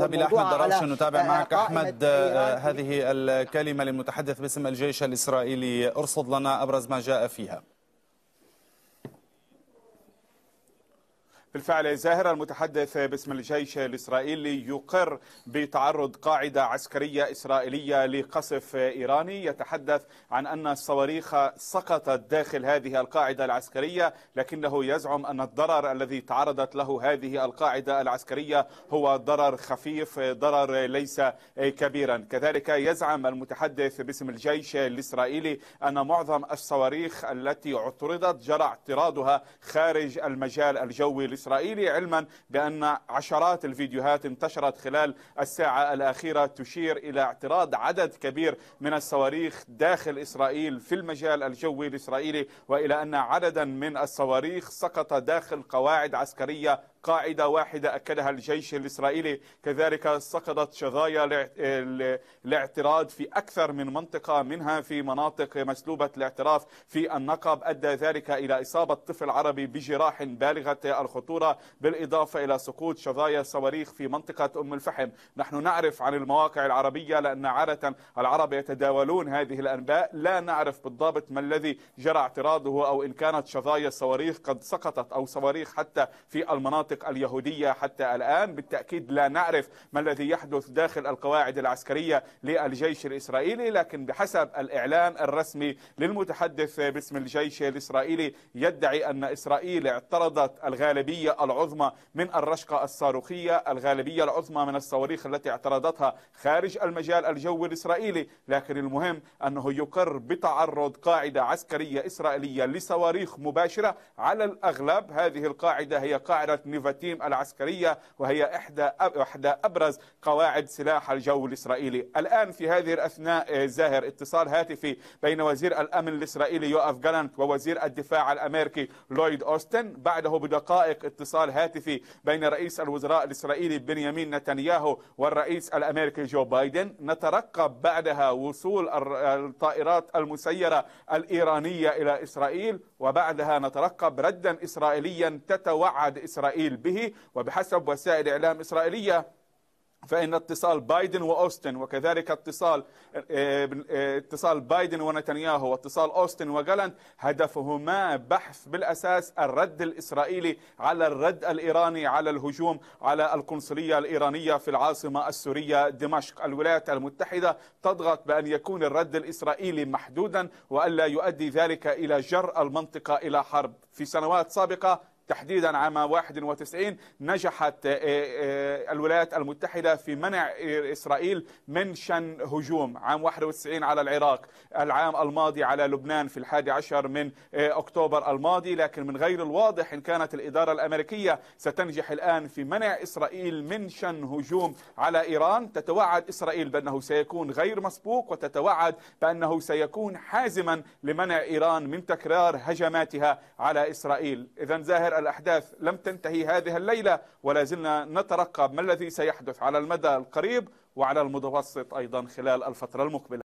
نذهب الى احمد دراوش نتابع آه، معك احمد آه، هذه الكلمه للمتحدث باسم الجيش الاسرائيلي ارصد لنا ابرز ما جاء فيها بالفعل زاهر المتحدث باسم الجيش الإسرائيلي يقر بتعرض قاعدة عسكرية إسرائيلية لقصف إيراني يتحدث عن أن الصواريخ سقطت داخل هذه القاعدة العسكرية لكنه يزعم أن الضرر الذي تعرضت له هذه القاعدة العسكرية هو ضرر خفيف ضرر ليس كبيرا كذلك يزعم المتحدث باسم الجيش الإسرائيلي أن معظم الصواريخ التي اعترضت جرى اعتراضها خارج المجال الجوي الإسرائيلي علما بأن عشرات الفيديوهات انتشرت خلال الساعة الأخيرة تشير إلى اعتراض عدد كبير من الصواريخ داخل إسرائيل في المجال الجوي الإسرائيلي وإلى أن عددا من الصواريخ سقط داخل قواعد عسكرية قاعدة واحدة أكدها الجيش الإسرائيلي كذلك سقطت شظايا الاعتراض في أكثر من منطقة منها في مناطق مسلوبة الاعتراف في النقب أدى ذلك إلى إصابة طفل عربي بجراح بالغة الخطورة بالإضافة إلى سقوط شظايا صواريخ في منطقة أم الفحم نحن نعرف عن المواقع العربية لأن عادة العرب يتداولون هذه الأنباء لا نعرف بالضبط ما الذي جرى اعتراضه أو إن كانت شظايا الصواريخ قد سقطت أو صواريخ حتى في المناطق المناطق اليهودية حتى الآن بالتأكيد لا نعرف ما الذي يحدث داخل القواعد العسكرية للجيش الإسرائيلي لكن بحسب الإعلان الرسمي للمتحدث باسم الجيش الإسرائيلي يدعي أن إسرائيل اعترضت الغالبية العظمى من الرشقة الصاروخية الغالبية العظمى من الصواريخ التي اعترضتها خارج المجال الجوي الإسرائيلي لكن المهم أنه يقر بتعرض قاعدة عسكرية إسرائيلية لصواريخ مباشرة على الأغلب هذه القاعدة هي قاعدة ليفاتيم العسكرية وهي إحدى إحدى أبرز قواعد سلاح الجو الإسرائيلي الآن في هذه الأثناء آه، زاهر اتصال هاتفي بين وزير الأمن الإسرائيلي يوآف جالانت ووزير الدفاع الأمريكي لويد أوستن بعده بدقائق اتصال هاتفي بين رئيس الوزراء الإسرائيلي بنيامين نتنياهو والرئيس الأمريكي جو بايدن نترقب بعدها وصول الطائرات المسيرة الإيرانية إلى إسرائيل وبعدها نترقب ردا إسرائيليا تتوعد إسرائيل التسجيل به وبحسب وسائل إعلام إسرائيلية فإن اتصال بايدن وأوستن وكذلك اتصال آه، آه، اتصال بايدن ونتنياهو واتصال أوستن وجالنت هدفهما بحث بالأساس الرد الإسرائيلي على الرد الإيراني على الهجوم على القنصلية الإيرانية في العاصمة السورية دمشق الولايات المتحدة تضغط بأن يكون الرد الإسرائيلي محدودا وألا يؤدي ذلك إلى جر المنطقة إلى حرب في سنوات سابقة تحديدا عام 91 نجحت آه، آه، الولايات المتحدة في منع إسرائيل من شن هجوم عام 91 على العراق العام الماضي على لبنان في الحادي عشر من آه، أكتوبر الماضي لكن من غير الواضح إن كانت الإدارة الأمريكية ستنجح الآن في منع إسرائيل من شن هجوم على إيران تتوعد إسرائيل بأنه سيكون غير مسبوق وتتوعد بأنه سيكون حازما لمنع إيران من تكرار هجماتها على إسرائيل إذا زاهر الأحداث لم تنتهي هذه الليلة ولا زلنا نترقب ما الذي سيحدث على المدى القريب وعلى المتوسط أيضا خلال الفترة المقبلة